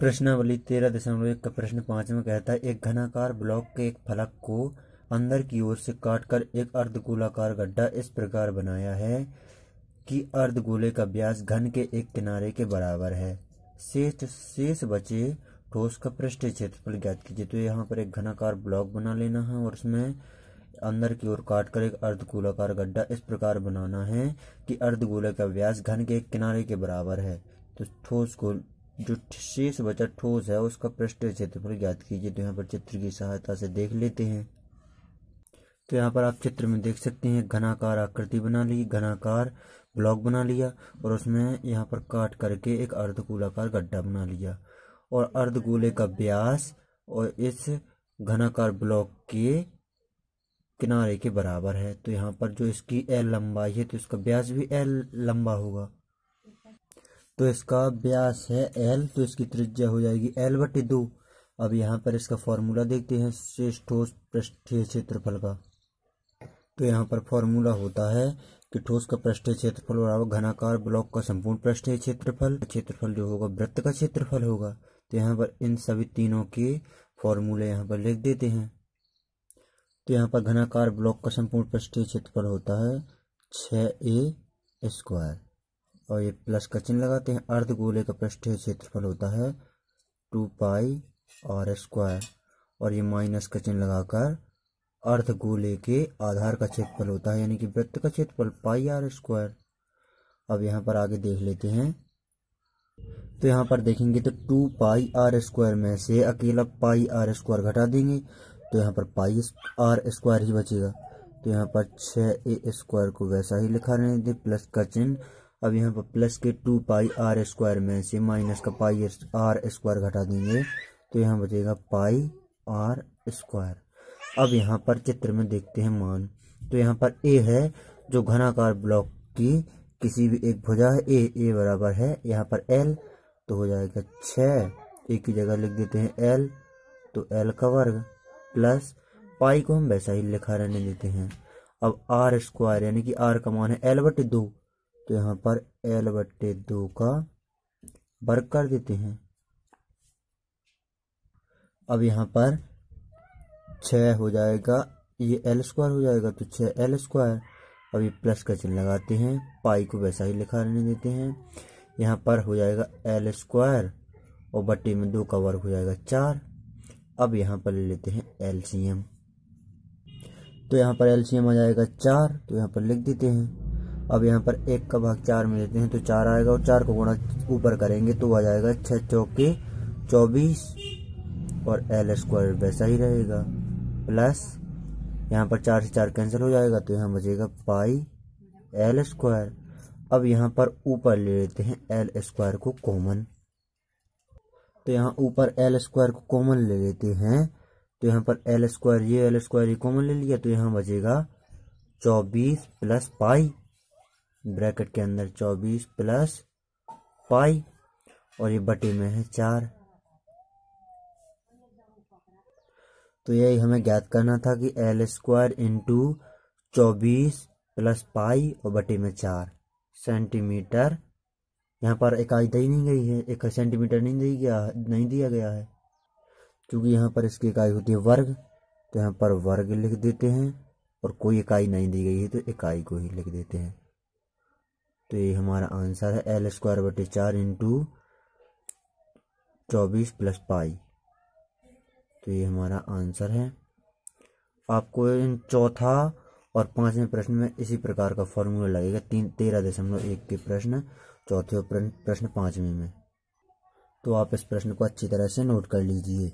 प्रश्नावली तेरह दशमलव एक का प्रश्न पांच में कहता है एक घनाकार ब्लॉक के एक फलक को अंदर की ओर से काटकर एक अर्धगोलाकार गड्ढा इस प्रकार बनाया है कि अर्धगोले का व्यास घन के एक किनारे के बराबर है शेष शेष बचे ठोस का पृष्ठ क्षेत्रफल ज्ञात कीजिए तो यहाँ पर एक घनाकार ब्लॉक बना लेना है और उसमें अंदर की ओर काट कर एक अर्धगोलाकार गड्ढा इस प्रकार बनाना है कि अर्धगोले का व्यास घन के एक किनारे के बराबर है तो ठोस को जो शेष बचा ठोस है उसका पृष्ठ क्षेत्रफल ज्ञात कीजिए तो यहाँ पर चित्र की सहायता से देख लेते हैं तो यहाँ पर आप चित्र में देख सकते हैं घनाकार आकृति बना ली घनाकार ब्लॉक बना लिया और उसमें यहाँ पर काट करके एक अर्धगोलाकार गड्ढा बना लिया और अर्धगोले का व्यास और इस घनाकार ब्लॉक के किनारे के बराबर है तो यहाँ पर जो इसकी एल लंबाई है तो इसका व्यास भी एल लंबा होगा तो इसका व्यास है एल तो इसकी त्रिज्या हो जाएगी एल बटी दो अब यहाँ पर इसका फॉर्मूला देखते हैं शेष ठोस पृष्ठीय क्षेत्रफल का तो यहाँ पर फॉर्मूला होता है कि ठोस का पृष्ठीय क्षेत्रफल बराबर घनाकार ब्लॉक का संपूर्ण पृष्ठीय क्षेत्रफल क्षेत्रफल जो होगा वृत्त का क्षेत्रफल होगा तो यहाँ पर इन सभी तीनों के फॉर्मूले यहाँ पर लिख देते हैं तो यहाँ पर घनाकार ब्लॉक का संपूर्ण पृष्ठीय क्षेत्रफल होता है छ ए स्क्वायर और ये प्लस का चिन्ह लगाते हैं अर्ध गोले का पृष्ठीय क्षेत्रफल होता है टू पाई आर स्क्वायर और ये माइनस का चिन्ह लगाकर अर्ध गोले के आधार का क्षेत्रफल होता है यानी कि वृत्त का क्षेत्रफल पाई आर स्क्वायर अब यहाँ पर आगे देख लेते हैं तो यहाँ पर देखेंगे तो टू पाई आर स्क्वायर में से अकेला पाई आर स्क्वायर घटा देंगे तो यहाँ पर पाई आर स्क्वायर ही बचेगा तो यहाँ पर छ ए स्क्वायर को वैसा ही लिखा रहे दें प्लस का चिन्ह अब यहाँ पर प्लस के टू पाई आर स्क्वायर में से माइनस का पाई आर स्क्वायर घटा देंगे तो यहाँ बचेगा पाई आर स्क्वायर अब यहाँ पर चित्र में देखते हैं मान तो यहाँ पर ए है जो घनाकार ब्लॉक की किसी भी एक भुजा है ए ए बराबर है यहाँ पर एल तो हो जाएगा छ एक की जगह लिख देते हैं एल तो एल का वर्ग प्लस पाई को हम वैसा ही लिखा रहने देते हैं अब आर स्क्वायर यानी कि आर का मान है एल बट दो तो यहाँ पर एल बट्टे दो का वर्ग कर देते हैं अब यहाँ पर छ हो जाएगा ये एल स्क्वायर हो जाएगा तो छः एल स्क्वायर अब ये प्लस का चिन्ह लगाते हैं पाई को वैसा ही लिखा रहने देते हैं यहाँ पर हो जाएगा एल स्क्वायर और बट्टे में दो का वर्ग हो जाएगा चार अब यहाँ पर ले लेते हैं एल तो यहाँ पर एल आ जाएगा चार तो यहाँ पर लिख देते हैं अब यहाँ पर एक का भाग चार में लेते हैं तो चार आएगा और चार को गुणा ऊपर करेंगे तो आ जाएगा छ चौके चौबीस और एल स्क्वायर वैसा ही रहेगा प्लस यहाँ पर चार से चार कैंसिल हो जाएगा तो यहाँ बचेगा पाई एल स्क्वायर अब यहाँ पर ऊपर ले लेते हैं एल स्क्वायर को कॉमन तो यहाँ ऊपर एल स्क्वायर को कॉमन ले लेते हैं तो यहाँ पर एल स्क्वायर ये एल स्क्वायर ये कॉमन ले लिया तो यहाँ बचेगा चौबीस प्लस पाई ब्रैकेट के अंदर चौबीस प्लस पाई और ये बटे में है चार तो यही हमें ज्ञात करना था कि एल स्क्वायर इंटू चौबीस प्लस पाई और बटे में चार सेंटीमीटर यहाँ पर इकाई दी नहीं गई है एक सेंटीमीटर नहीं दी गया नहीं दिया गया है क्योंकि यहाँ पर इसकी इकाई होती है वर्ग तो यहाँ पर वर्ग लिख देते हैं और कोई इकाई नहीं दी गई है तो इकाई को ही लिख देते हैं तो ये हमारा आंसर है एल स्क्वायर बटे चार इंटू चौबीस प्लस पाई तो ये हमारा आंसर है आपको इन चौथा और पांचवें प्रश्न में इसी प्रकार का फॉर्मूला लगेगा तीन तेरह दशमलव एक के प्रश्न चौथे प्रश्न पांचवें में तो आप इस प्रश्न को अच्छी तरह से नोट कर लीजिए